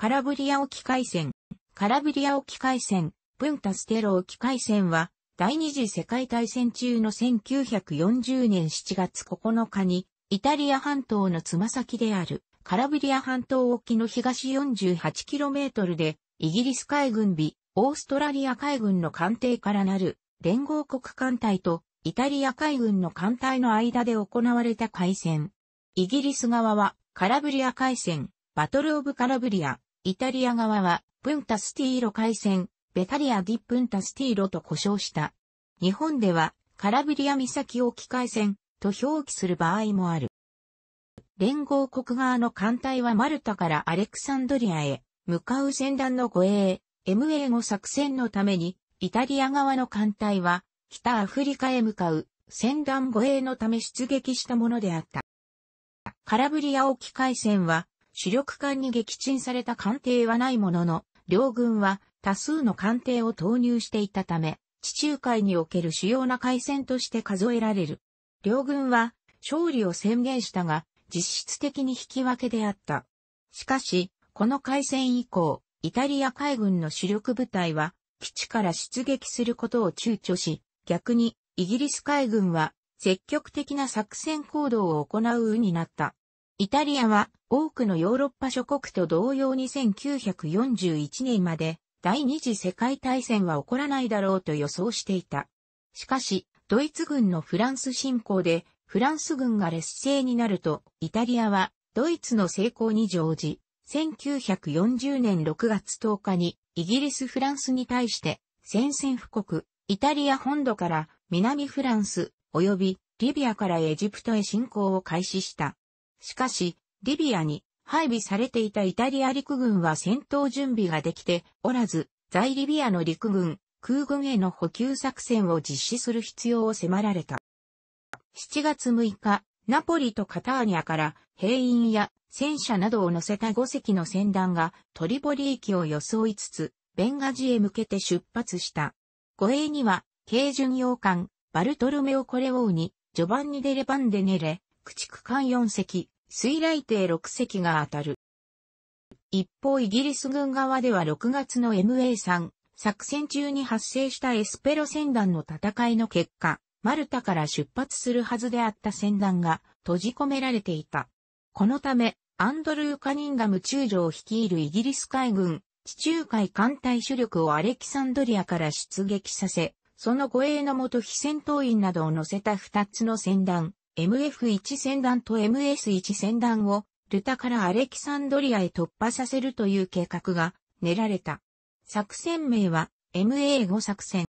カラブリア沖海戦、カラブリア沖海戦、プンタステロ沖海戦は、第二次世界大戦中の1940年7月9日に、イタリア半島のつま先である、カラブリア半島沖の東 48km で、イギリス海軍備、オーストラリア海軍の艦艇からなる、連合国艦隊と、イタリア海軍の艦隊の間で行われた海戦。イギリス側は、カラブリア海戦、バトルオブカラブリア、イタリア側は、プンタスティーロ海戦、ベタリア・ディ・プンタスティーロと呼称した。日本では、カラブリア岬沖海戦と表記する場合もある。連合国側の艦隊はマルタからアレクサンドリアへ向かう戦団の護衛、m a の作戦のために、イタリア側の艦隊は北アフリカへ向かう戦団護衛のため出撃したものであった。カラブリア沖海戦は主力艦に撃沈された艦艇はないものの、両軍は多数の艦艇を投入していたため、地中海における主要な海戦として数えられる。両軍は勝利を宣言したが、実質的に引き分けであった。しかし、この海戦以降、イタリア海軍の主力部隊は、基地から出撃することを躊躇し、逆に、イギリス海軍は、積極的な作戦行動を行うになった。イタリアは多くのヨーロッパ諸国と同様に1941年まで第二次世界大戦は起こらないだろうと予想していた。しかし、ドイツ軍のフランス侵攻でフランス軍が劣勢になると、イタリアはドイツの成功に乗じ、1940年6月10日にイギリス・フランスに対して宣戦布告、イタリア本土から南フランス及びリビアからエジプトへ侵攻を開始した。しかし、リビアに配備されていたイタリア陸軍は戦闘準備ができておらず、在リビアの陸軍、空軍への補給作戦を実施する必要を迫られた。7月6日、ナポリとカターニャから兵員や戦車などを乗せた5隻の船団がトリボリ駅を装いつつ、ベンガジへ向けて出発した。護衛には、軽巡洋艦、バルトルメオ・コレオーに、ジョバンニ・デ・レバンデネレ、駆逐艦4隻、水雷艇6隻が当たる。一方イギリス軍側では6月の MA3 作戦中に発生したエスペロ戦団の戦いの結果、マルタから出発するはずであった戦団が閉じ込められていた。このため、アンドルー・カニンガム中将を率いるイギリス海軍、地中海艦隊主力をアレキサンドリアから出撃させ、その護衛のもと非戦闘員などを乗せた二つの戦団、MF1 戦団と MS1 戦団をルタからアレキサンドリアへ突破させるという計画が練られた。作戦名は MA5 作戦。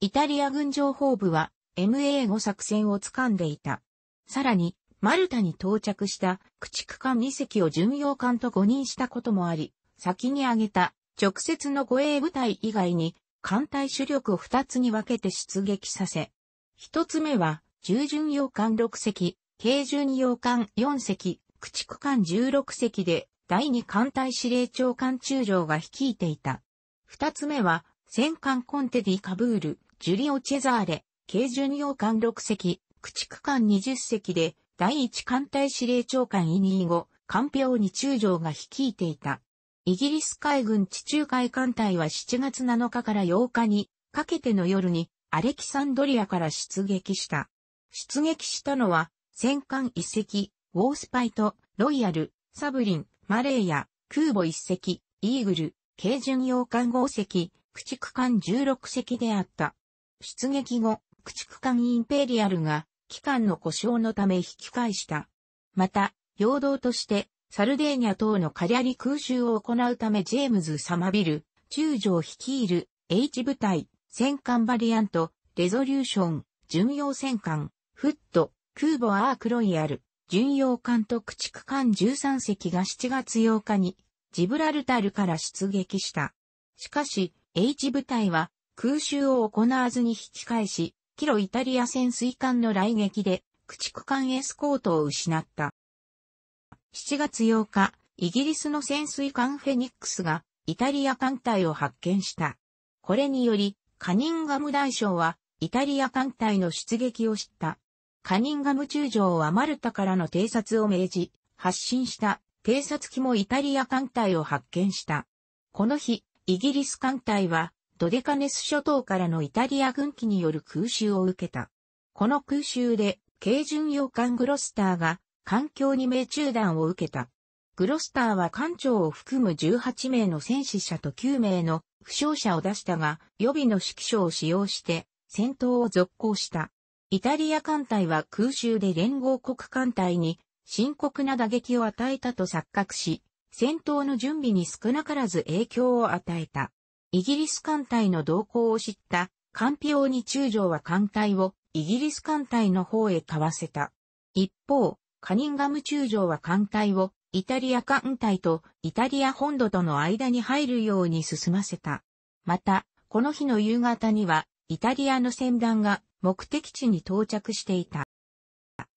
イタリア軍情報部は MA5 作戦を掴んでいた。さらに、マルタに到着した駆逐艦2隻を巡洋艦と誤認したこともあり、先に挙げた直接の護衛部隊以外に艦隊主力を2つに分けて出撃させ、1つ目は従順洋艦6隻、軽順洋艦4隻、駆逐艦16隻で、第2艦隊司令長官中将が率いていた。二つ目は、戦艦コンテディカブール、ジュリオ・チェザーレ、軽巡洋艦6隻、駆逐艦20隻で、第1艦隊司令長官イニーゴ、艦票に中将が率いていた。イギリス海軍地中海艦隊は7月7日から8日に、かけての夜に、アレキサンドリアから出撃した。出撃したのは、戦艦一隻、ウォースパイと、ロイヤル、サブリン、マレーヤ、空母一隻、イーグル、軽巡洋艦号隻、駆逐艦16隻であった。出撃後、駆逐艦インペリアルが、機関の故障のため引き返した。また、陽動として、サルデーニャ等のカリアリ空襲を行うためジェームズ・サマビル、中将率いる H 部隊、戦艦バリアント、レゾリューション、巡洋戦艦、フット、空母アークロイヤル、巡洋艦と駆逐艦13隻が7月8日にジブラルタルから出撃した。しかし、H 部隊は空襲を行わずに引き返し、キロイタリア潜水艦の来撃で駆逐艦エスコートを失った。7月8日、イギリスの潜水艦フェニックスがイタリア艦隊を発見した。これにより、カニンガム大将はイタリア艦隊の出撃を知った。カニンガム中将はマルタからの偵察を命じ、発進した偵察機もイタリア艦隊を発見した。この日、イギリス艦隊はドデカネス諸島からのイタリア軍機による空襲を受けた。この空襲で、軽巡洋艦グロスターが艦橋に命中弾を受けた。グロスターは艦長を含む18名の戦死者と9名の負傷者を出したが、予備の指揮所を使用して戦闘を続行した。イタリア艦隊は空襲で連合国艦隊に深刻な打撃を与えたと錯覚し、戦闘の準備に少なからず影響を与えた。イギリス艦隊の動向を知ったカンピオに中将は艦隊をイギリス艦隊の方へ買わせた。一方、カニンガム中将は艦隊をイタリア艦隊とイタリア本土との間に入るように進ませた。また、この日の夕方にはイタリアの船団が目的地に到着していた。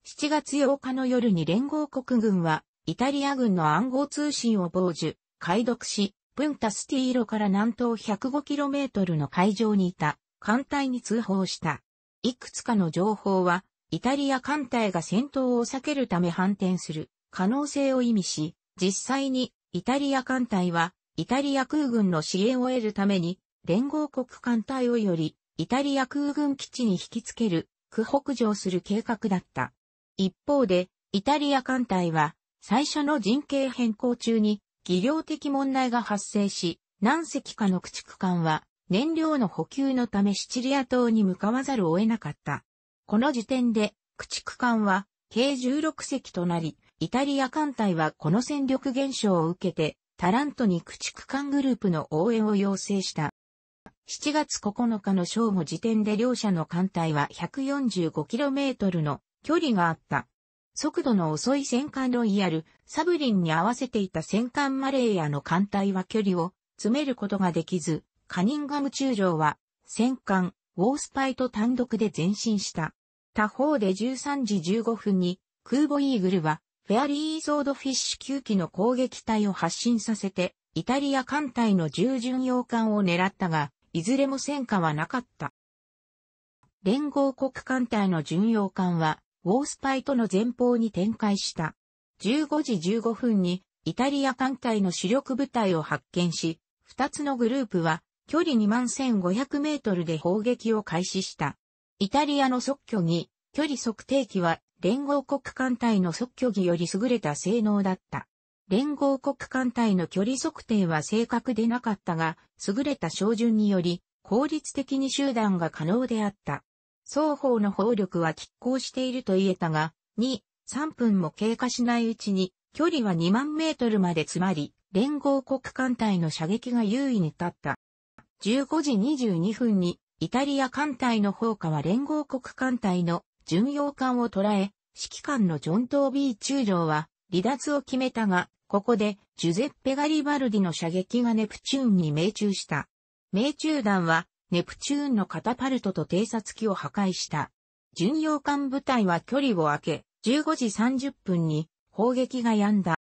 7月8日の夜に連合国軍は、イタリア軍の暗号通信を傍受、解読し、プンタスティーロから南東 105km の海上にいた艦隊に通報した。いくつかの情報は、イタリア艦隊が戦闘を避けるため反転する可能性を意味し、実際にイタリア艦隊は、イタリア空軍の支援を得るために、連合国艦隊をよりイタリア空軍基地に引きつける、区北上する計画だった。一方で、イタリア艦隊は、最初の人形変更中に、技量的問題が発生し、何隻かの駆逐艦は、燃料の補給のためシチリア島に向かわざるを得なかった。この時点で、駆逐艦は、計16隻となり、イタリア艦隊はこの戦力減少を受けて、タラントに駆逐艦グループの応援を要請した。7月9日の正午時点で両者の艦隊は 145km の距離があった。速度の遅い戦艦ロイヤル、サブリンに合わせていた戦艦マレーヤの艦隊は距離を詰めることができず、カニンガム中将は戦艦ウォースパイと単独で前進した。他方で13時15分に空母イーグルはフェアリーゾードフィッシュ9機の攻撃隊を発進させてイタリア艦隊の従巡洋艦を狙ったがいずれも戦果はなかった。連合国艦隊の巡洋艦は、ウォースパイとの前方に展開した。15時15分に、イタリア艦隊の主力部隊を発見し、2つのグループは、距離2万1500メートルで砲撃を開始した。イタリアの即挙に、距離測定器は、連合国艦隊の即挙儀より優れた性能だった。連合国艦隊の距離測定は正確でなかったが、優れた照準により、効率的に集団が可能であった。双方の砲力は拮抗していると言えたが、2、3分も経過しないうちに、距離は2万メートルまで詰まり、連合国艦隊の射撃が優位に立った。15時22分に、イタリア艦隊の砲火は連合国艦隊の巡洋艦を捉え、指揮官のジョン・トービー中将は、離脱を決めたが、ここでジュゼッペ・ガリバルディの射撃がネプチューンに命中した。命中弾はネプチューンのカタパルトと偵察機を破壊した。巡洋艦部隊は距離を空け、15時30分に砲撃が止んだ。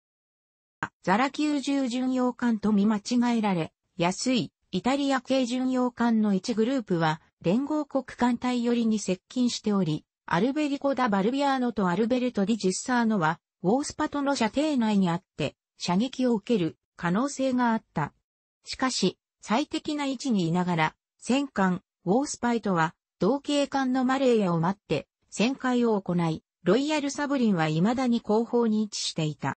ザラ級10巡洋艦と見間違えられ、安いイタリア系巡洋艦の1グループは連合国艦隊寄りに接近しており、アルベリコ・ダ・バルビアーノとアルベルト・ディ・ジュッサーノはウォースパトの射程内にあって、射撃を受ける可能性があった。しかし、最適な位置にいながら、戦艦、ウォースパイトは、同型艦のマレーヤを待って、旋回を行い、ロイヤルサブリンは未だに後方に位置していた。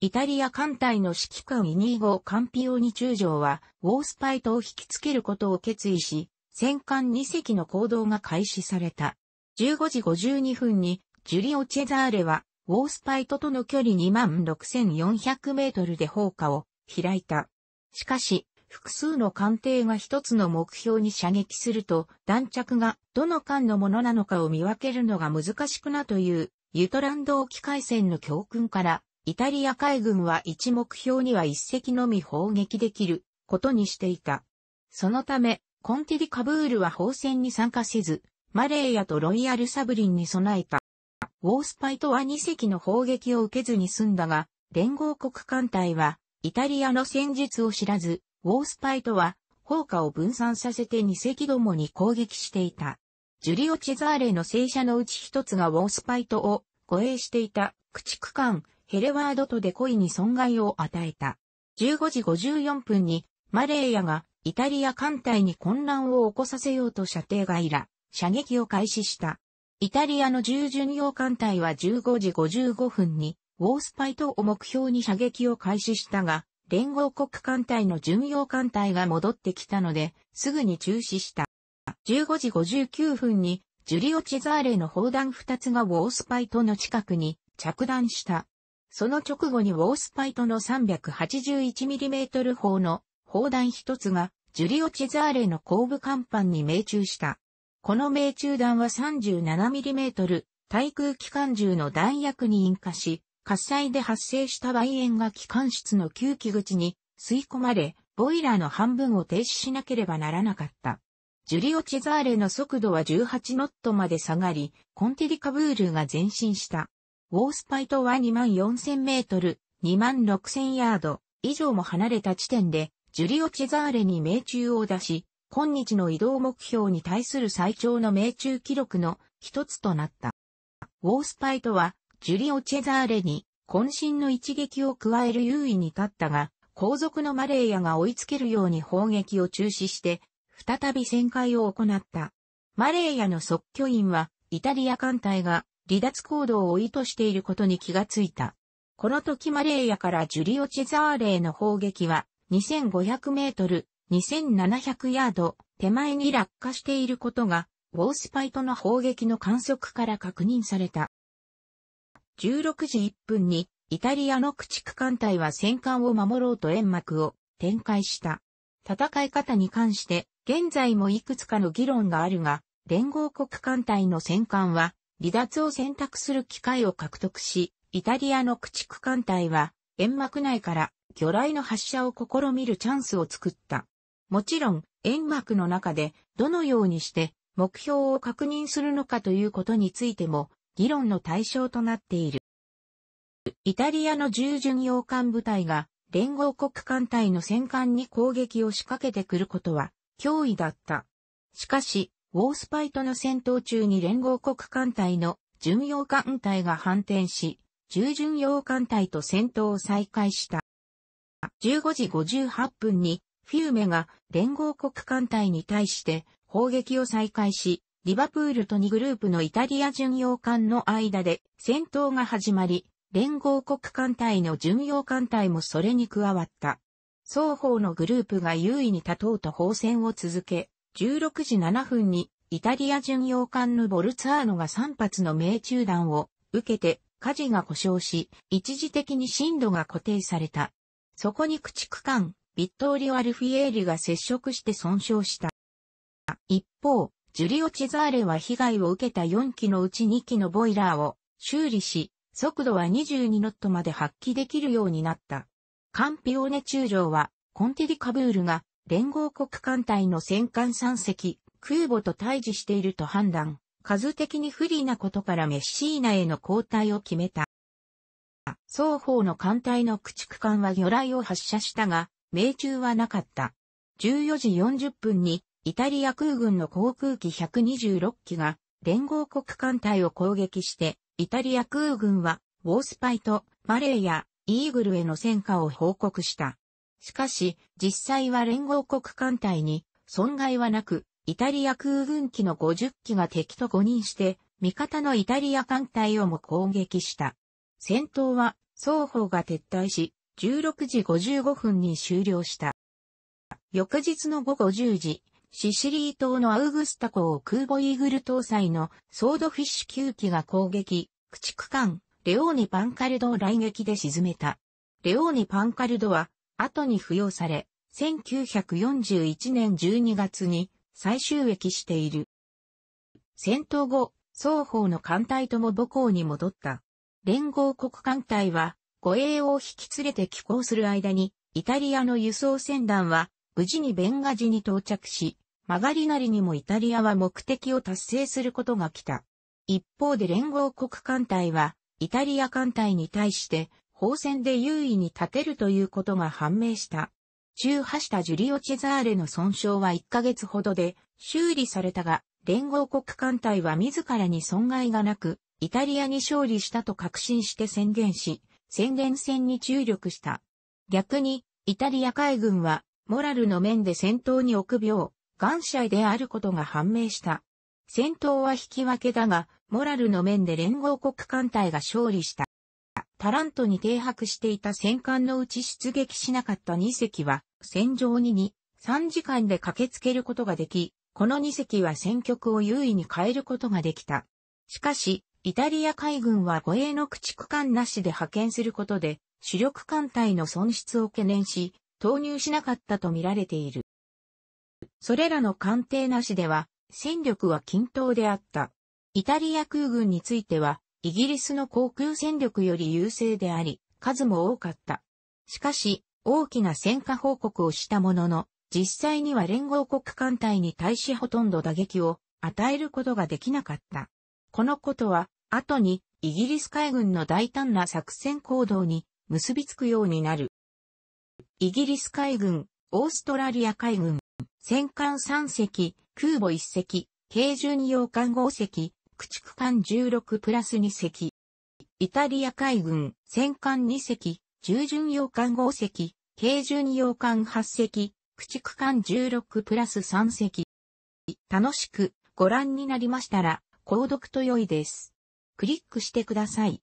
イタリア艦隊の指揮官イニーゴ・カンピオニ中将は、ウォースパイトを引きつけることを決意し、戦艦2隻の行動が開始された。15時52分に、ジュリオ・チェザーレは、ウォースパイトとの距離26,400メートルで砲火を開いた。しかし、複数の艦艇が一つの目標に射撃すると、弾着がどの艦のものなのかを見分けるのが難しくなという、ユトランド沖海戦の教訓から、イタリア海軍は一目標には一隻のみ砲撃できることにしていた。そのため、コンティディ・カブールは砲戦に参加せず、マレーヤとロイヤル・サブリンに備えた。ウォースパイトは2隻の砲撃を受けずに済んだが、連合国艦隊は、イタリアの戦術を知らず、ウォースパイトは、砲火を分散させて2隻どもに攻撃していた。ジュリオ・チェザーレの戦車のうち一つがウォースパイトを護衛していた駆逐艦ヘレワードとデコイに損害を与えた。15時54分にマレーヤがイタリア艦隊に混乱を起こさせようと射程外ら射撃を開始した。イタリアの重巡洋艦隊は15時55分に、ウォースパイ島を目標に射撃を開始したが、連合国艦隊の巡洋艦隊が戻ってきたので、すぐに中止した。15時59分に、ジュリオ・チザーレの砲弾2つがウォースパイトの近くに着弾した。その直後にウォースパイトの 381mm 砲の砲弾1つがジュリオ・チザーレの後部甲板に命中した。この命中弾は 37mm 対空機関銃の弾薬に引火し、火災で発生した梅ンが機関室の吸気口に吸い込まれ、ボイラーの半分を停止しなければならなかった。ジュリオ・チェザーレの速度は18ノットまで下がり、コンテリカブールが前進した。ウォースパイトは24000メートル、26000ヤード以上も離れた地点で、ジュリオ・チェザーレに命中を出し、今日の移動目標に対する最長の命中記録の一つとなった。ウォースパイトは、ジュリオ・チェザーレに、渾身の一撃を加える優位に立ったが、後続のマレーヤが追いつけるように砲撃を中止して、再び旋回を行った。マレーヤの即居員は、イタリア艦隊が離脱行動を意図していることに気がついた。この時マレーヤからジュリオ・チェザーレへの砲撃は2500メートル2700ヤード手前に落下していることが、ウォースパイトの砲撃の観測から確認された。16時1分に、イタリアの駆逐艦隊は戦艦を守ろうと煙幕を展開した。戦い方に関して、現在もいくつかの議論があるが、連合国艦隊の戦艦は、離脱を選択する機会を獲得し、イタリアの駆逐艦隊は、煙幕内から魚雷の発射を試みるチャンスを作った。もちろん、円幕の中でどのようにして目標を確認するのかということについても議論の対象となっている。イタリアの従巡洋艦部隊が連合国艦隊の戦艦に攻撃を仕掛けてくることは脅威だった。しかし、ウォースパイとの戦闘中に連合国艦隊の巡洋艦隊が反転し、従巡洋艦隊と戦闘を再開した。15時58分にフィウメが連合国艦隊に対して砲撃を再開し、リバプールと2グループのイタリア巡洋艦の間で戦闘が始まり、連合国艦隊の巡洋艦隊もそれに加わった。双方のグループが優位に立とうと砲戦を続け、16時7分にイタリア巡洋艦のボルツァーノが3発の命中弾を受けて火事が故障し、一時的に震度が固定された。そこに駆逐艦ビットーリオ・アルフィエーリが接触して損傷した。一方、ジュリオ・チザーレは被害を受けた4機のうち2機のボイラーを修理し、速度は22ノットまで発揮できるようになった。カンピオーネ中将は、コンテディ・カブールが連合国艦隊の戦艦3隻、空母と対峙していると判断、数的に不利なことからメッシーナへの交代を決めた。双方の艦隊の駆逐艦は魚雷を発射したが、命中はなかった。14時40分に、イタリア空軍の航空機126機が、連合国艦隊を攻撃して、イタリア空軍は、ウォースパイとマレーやイーグルへの戦果を報告した。しかし、実際は連合国艦隊に損害はなく、イタリア空軍機の50機が敵と誤認して、味方のイタリア艦隊をも攻撃した。戦闘は双方が撤退し、16時55分に終了した。翌日の午後10時、シシリー島のアウグスタ港を空母イーグル搭載のソードフィッシュ9機が攻撃、駆逐艦、レオーニ・パンカルドを来撃で沈めた。レオーニ・パンカルドは、後に付与され、1941年12月に再収益している。戦闘後、双方の艦隊とも母港に戻った。連合国艦隊は、護衛を引き連れて寄港する間に、イタリアの輸送船団は、無事にベンガジに到着し、曲がりなりにもイタリアは目的を達成することが来た。一方で連合国艦隊は、イタリア艦隊に対して、砲戦で優位に立てるということが判明した。中破したジュリオ・チェザーレの損傷は1ヶ月ほどで修理されたが、連合国艦隊は自らに損害がなく、イタリアに勝利したと確信して宣言し、宣伝戦に注力した。逆に、イタリア海軍は、モラルの面で戦闘に臆病、ガンシャイであることが判明した。戦闘は引き分けだが、モラルの面で連合国艦隊が勝利した。タラントに停泊していた戦艦のうち出撃しなかった2隻は、戦場に2、3時間で駆けつけることができ、この2隻は戦局を優位に変えることができた。しかし、イタリア海軍は護衛の駆逐艦なしで派遣することで、主力艦隊の損失を懸念し、投入しなかったとみられている。それらの艦艇なしでは、戦力は均等であった。イタリア空軍については、イギリスの航空戦力より優勢であり、数も多かった。しかし、大きな戦果報告をしたものの、実際には連合国艦隊に対しほとんど打撃を与えることができなかった。このことは、後に、イギリス海軍の大胆な作戦行動に結びつくようになる。イギリス海軍、オーストラリア海軍、戦艦3隻、空母1隻、軽巡洋艦5隻、駆逐艦16プラス2隻。イタリア海軍、戦艦2隻、重巡洋艦5隻、軽巡洋艦8隻、駆逐艦16プラス3隻。楽しくご覧になりましたら、購読と良いです。クリックしてください。